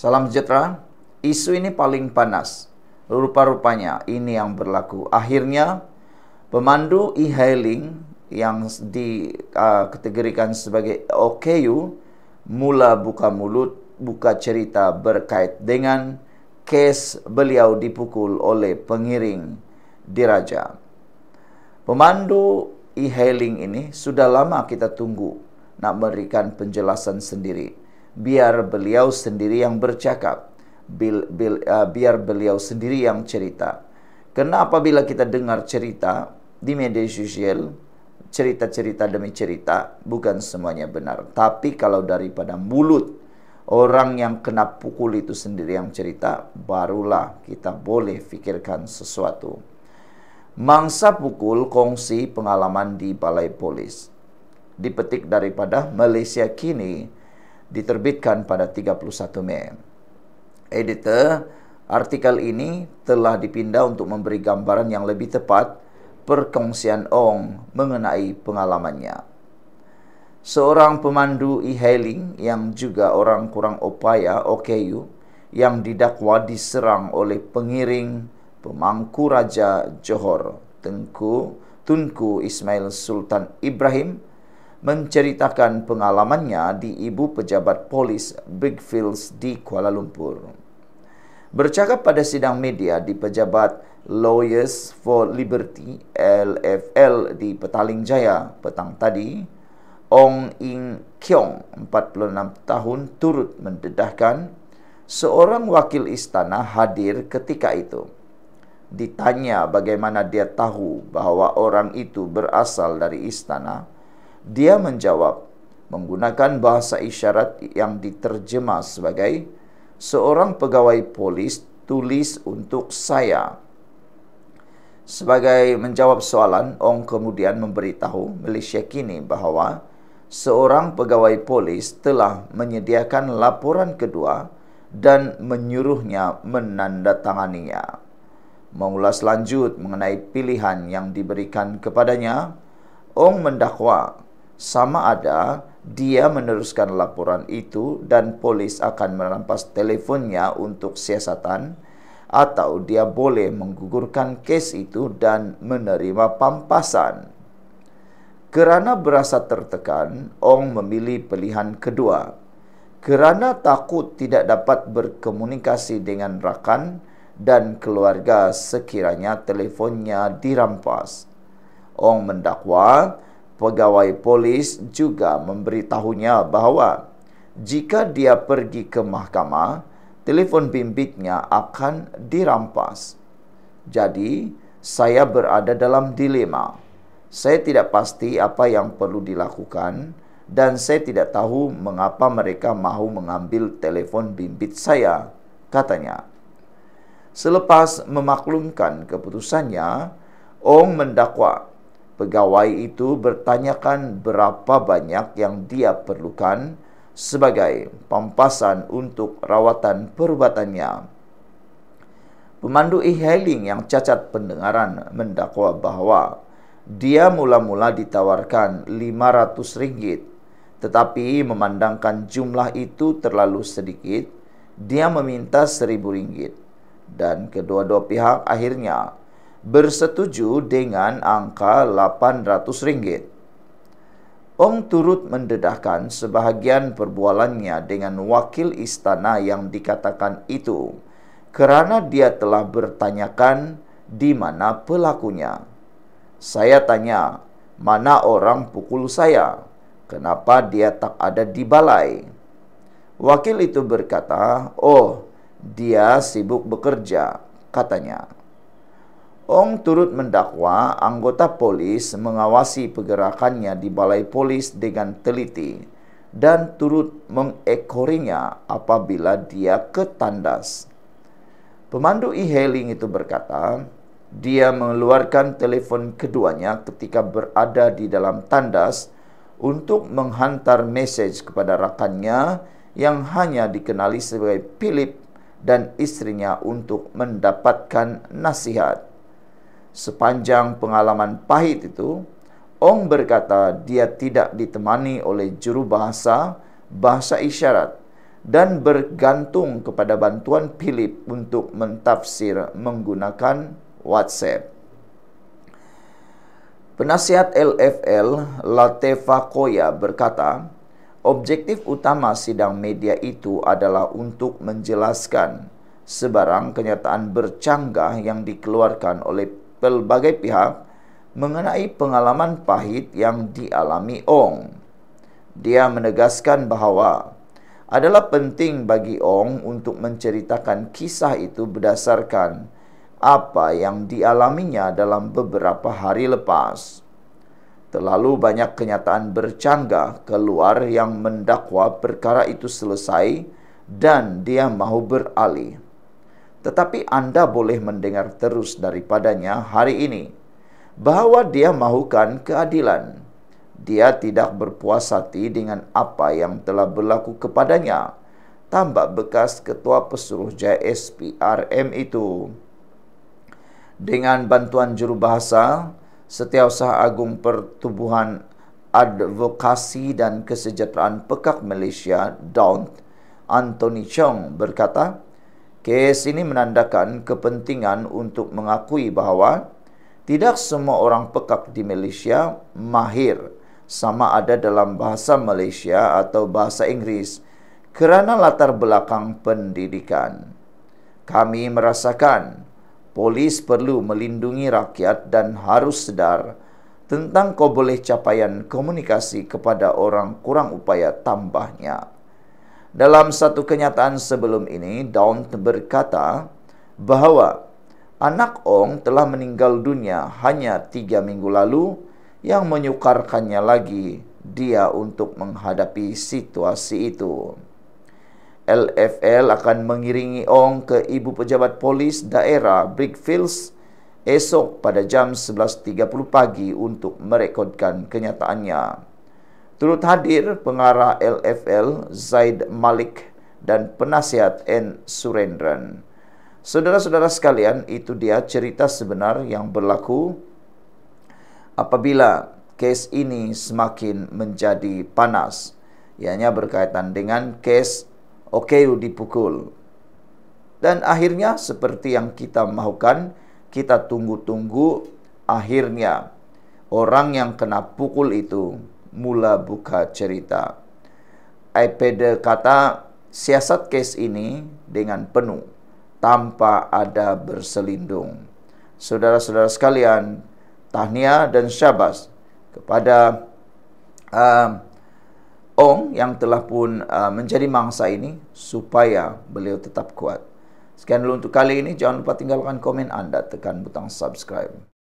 Salam sejahtera. Isu ini paling panas. Rupa-rupanya ini yang berlaku. Akhirnya, pemandu e-hailing yang dikategorikan uh, sebagai OKU mula buka mulut, buka cerita berkait dengan kes beliau dipukul oleh pengiring diraja. Pemandu e-hailing ini sudah lama kita tunggu nak memberikan penjelasan sendiri biar beliau sendiri yang bercakap bil, bil, uh, biar beliau sendiri yang cerita kenapa bila kita dengar cerita di media sosial cerita-cerita demi cerita bukan semuanya benar tapi kalau daripada mulut orang yang kena pukul itu sendiri yang cerita barulah kita boleh fikirkan sesuatu mangsa pukul kongsi pengalaman di balai polis dipetik daripada Malaysia kini diterbitkan pada 31 Mei. Editor, artikel ini telah dipindah untuk memberi gambaran yang lebih tepat perkongsian Ong mengenai pengalamannya. Seorang pemandu e-hailing yang juga orang kurang upaya OKU yang didakwa diserang oleh pengiring pemangku Raja Johor Tengku Tunku Ismail Sultan Ibrahim menceritakan pengalamannya di ibu pejabat polis Big Fields di Kuala Lumpur. Bercakap pada sidang media di pejabat Lawyers for Liberty LFL di Petaling Jaya petang tadi, Ong Ing Kiong, 46 tahun, turut mendedahkan seorang wakil istana hadir ketika itu. Ditanya bagaimana dia tahu bahawa orang itu berasal dari istana, dia menjawab menggunakan bahasa isyarat yang diterjemah sebagai seorang pegawai polis tulis untuk saya. Sebagai menjawab soalan, Ong kemudian memberitahu Malaysia kini bahawa seorang pegawai polis telah menyediakan laporan kedua dan menyuruhnya menandatanganinya. Mengulas lanjut mengenai pilihan yang diberikan kepadanya, Ong mendakwa sama ada dia meneruskan laporan itu dan polis akan merampas telefonnya untuk siasatan atau dia boleh menggugurkan kes itu dan menerima pampasan. Kerana berasa tertekan, Ong memilih pilihan kedua. Kerana takut tidak dapat berkomunikasi dengan rakan dan keluarga sekiranya telefonnya dirampas. Ong mendakwa, pegawai polis juga memberitahunya bahawa jika dia pergi ke mahkamah, telefon bimbitnya akan dirampas. Jadi, saya berada dalam dilema. Saya tidak pasti apa yang perlu dilakukan dan saya tidak tahu mengapa mereka mahu mengambil telefon bimbit saya, katanya. Selepas memaklumkan keputusannya, Ong mendakwa pegawai itu bertanyakan berapa banyak yang dia perlukan sebagai pampasan untuk rawatan perubatannya. Pemandu e-hailing yang cacat pendengaran mendakwa bahawa dia mula-mula ditawarkan RM500 tetapi memandangkan jumlah itu terlalu sedikit, dia meminta RM1000 dan kedua-dua pihak akhirnya bersetuju dengan angka 800 ringgit. Ong turut mendedahkan sebahagian perbualannya dengan wakil istana yang dikatakan itu kerana dia telah bertanyakan di mana pelakunya. Saya tanya, mana orang pukul saya? Kenapa dia tak ada di balai? Wakil itu berkata, oh dia sibuk bekerja, katanya. Ong turut mendakwa anggota polis mengawasi pergerakannya di balai polis dengan teliti dan turut mengekorinya apabila dia ke tandas. Pemandu e-hailing itu berkata, dia mengeluarkan telefon keduanya ketika berada di dalam tandas untuk menghantar mesej kepada rakannya yang hanya dikenali sebagai Philip dan istrinya untuk mendapatkan nasihat sepanjang pengalaman pahit itu, Ong berkata dia tidak ditemani oleh juru bahasa, bahasa isyarat dan bergantung kepada bantuan Philip untuk mentafsir menggunakan WhatsApp. Penasihat LFL Latefa Koya berkata, objektif utama sidang media itu adalah untuk menjelaskan sebarang kenyataan bercanggah yang dikeluarkan oleh pelbagai pihak mengenai pengalaman pahit yang dialami Ong. Dia menegaskan bahawa adalah penting bagi Ong untuk menceritakan kisah itu berdasarkan apa yang dialaminya dalam beberapa hari lepas. Terlalu banyak kenyataan bercanggah keluar yang mendakwa perkara itu selesai dan dia mahu beralih tetapi Anda boleh mendengar terus daripadanya hari ini bahawa dia mahukan keadilan. Dia tidak berpuas hati dengan apa yang telah berlaku kepadanya. Tambah bekas ketua pesuruh jaya SPRM itu. Dengan bantuan jurubahasa, Setiausaha Agung Pertubuhan Advokasi dan Kesejahteraan Pekak Malaysia, Daunt, Anthony Chong berkata, Kes ini menandakan kepentingan untuk mengakui bahawa tidak semua orang pekak di Malaysia mahir sama ada dalam bahasa Malaysia atau bahasa Inggeris kerana latar belakang pendidikan. Kami merasakan polis perlu melindungi rakyat dan harus sedar tentang kau boleh capaian komunikasi kepada orang kurang upaya tambahnya dalam satu kenyataan sebelum ini, Daun berkata bahawa anak Ong telah meninggal dunia hanya tiga minggu lalu yang menyukarkannya lagi dia untuk menghadapi situasi itu. LFL akan mengiringi Ong ke ibu pejabat polis daerah Brickfields esok pada jam 11.30 pagi untuk merekodkan kenyataannya. Turut hadir pengarah LFL Zaid Malik dan penasihat N. Surendran. Saudara-saudara sekalian, itu dia cerita sebenar yang berlaku apabila kes ini semakin menjadi panas. Ianya berkaitan dengan kes Okeu dipukul. Dan akhirnya seperti yang kita mahukan, kita tunggu-tunggu akhirnya orang yang kena pukul itu mula buka cerita. Aipeda kata siasat kes ini dengan penuh tanpa ada berselindung. Saudara-saudara sekalian, tahniah dan syabas kepada uh, Ong yang telah pun uh, menjadi mangsa ini supaya beliau tetap kuat. Sekian dulu untuk kali ini. Jangan lupa tinggalkan komen anda. Tekan butang subscribe.